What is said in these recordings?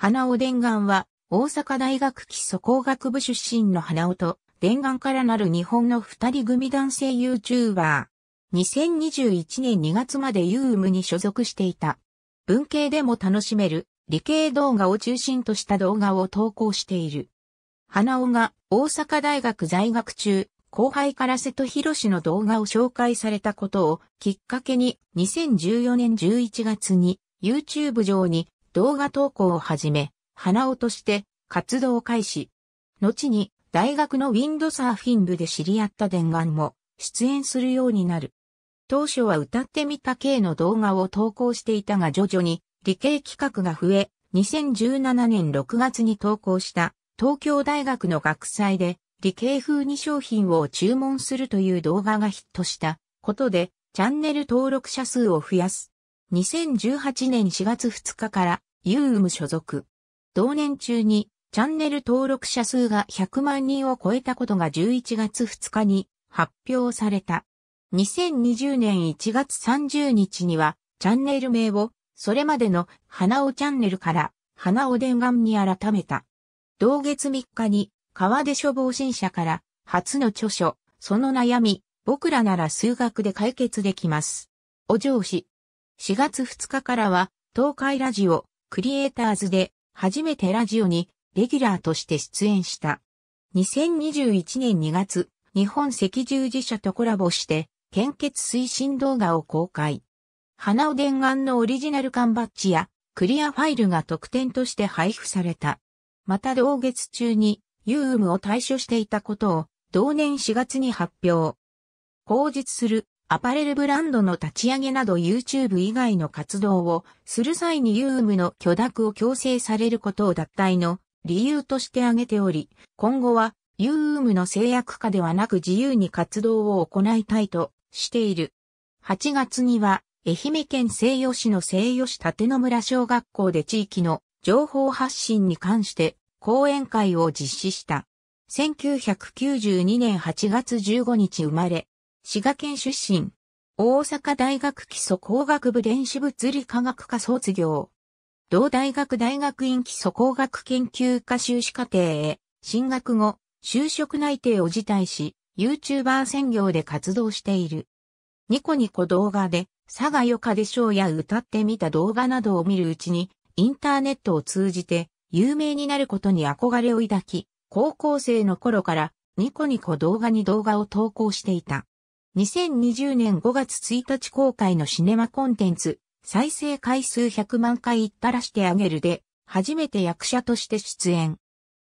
花尾伝願は、大阪大学基礎工学部出身の花尾と、伝願からなる日本の二人組男性 YouTuber。2021年2月までユ u m に所属していた。文系でも楽しめる理系動画を中心とした動画を投稿している。花尾が大阪大学在学中、後輩から瀬戸博士の動画を紹介されたことをきっかけに2014年11月に YouTube 上に動画投稿をはじめ、花落として活動を開始。後に大学のウィンドサーフィン部で知り合った伝願も出演するようになる。当初は歌ってみた系の動画を投稿していたが徐々に理系企画が増え、2017年6月に投稿した東京大学の学祭で理系風に商品を注文するという動画がヒットしたことでチャンネル登録者数を増やす2018年4月2日からユーウム所属。同年中にチャンネル登録者数が100万人を超えたことが11月2日に発表された。2020年1月30日にはチャンネル名をそれまでの花尾チャンネルから花尾伝願に改めた。同月3日に川出処防新社から初の著書、その悩み、僕らなら数学で解決できます。お上司。4月2日からは、東海ラジオ、クリエイターズで、初めてラジオに、レギュラーとして出演した。2021年2月、日本赤十字社とコラボして、献血推進動画を公開。花尾伝案のオリジナル缶バッジや、クリアファイルが特典として配布された。また同月中に、ユームを対処していたことを、同年4月に発表。後述するアパレルブランドの立ち上げなど YouTube 以外の活動をする際にユームの許諾を強制されることを脱退の理由として挙げており、今後はユームの制約下ではなく自由に活動を行いたいとしている。8月には愛媛県西予市の西予市立野村小学校で地域の情報発信に関して講演会を実施した。1992年8月15日生まれ、滋賀県出身。大阪大学基礎工学部電子物理科学科卒業。同大学大学院基礎工学研究科修士課程へ進学後、就職内定を辞退し、YouTuber 専業で活動している。ニコニコ動画で、佐賀よかでしょうや歌ってみた動画などを見るうちに、インターネットを通じて有名になることに憧れを抱き、高校生の頃からニコニコ動画に動画を投稿していた。2020年5月1日公開のシネマコンテンツ、再生回数100万回いったらしてあげるで、初めて役者として出演。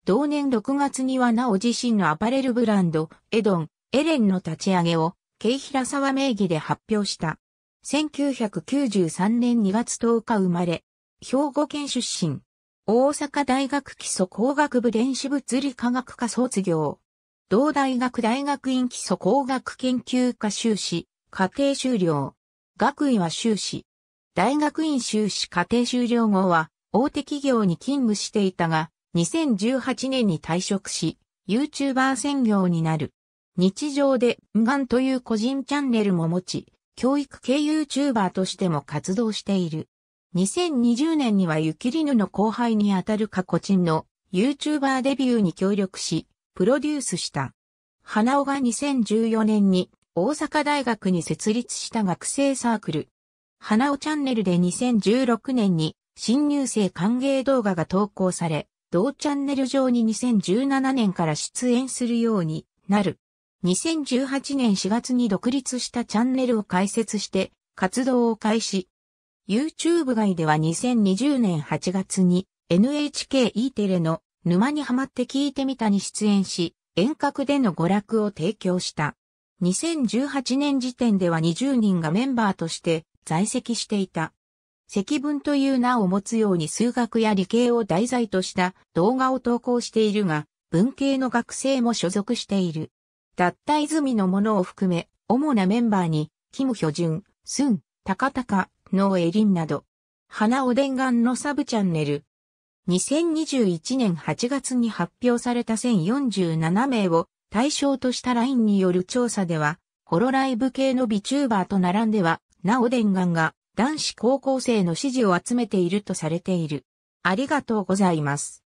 同年6月にはなお自身のアパレルブランド、エドン、エレンの立ち上げを、慶平沢名義で発表した。1993年2月10日生まれ、兵庫県出身。大阪大学基礎工学部電子物理科学科卒業。同大学大学院基礎工学研究科修士、家庭修了。学位は修士。大学院修士家庭修了後は、大手企業に勤務していたが、2018年に退職し、YouTuber 専業になる。日常で、無眼という個人チャンネルも持ち、教育系 YouTuber としても活動している。2020年にはゆきりぬの後輩にあたるかこちの YouTuber デビューに協力し、プロデュースした。花尾が2014年に大阪大学に設立した学生サークル。花尾チャンネルで2016年に新入生歓迎動画が投稿され、同チャンネル上に2017年から出演するようになる。2018年4月に独立したチャンネルを開設して活動を開始。YouTube 外では2020年8月に NHKE テレの沼にはまって聞いてみたに出演し、遠隔での娯楽を提供した。2018年時点では20人がメンバーとして在籍していた。積分という名を持つように数学や理系を題材とした動画を投稿しているが、文系の学生も所属している。脱退済みのものを含め、主なメンバーに、キム・ヒョジュン、スン、タカタカ、ノー・エリンなど、花お伝願のサブチャンネル、2021年8月に発表された1047名を対象としたラインによる調査では、ホロライブ系の VTuber と並んでは、なお伝願が男子高校生の支持を集めているとされている。ありがとうございます。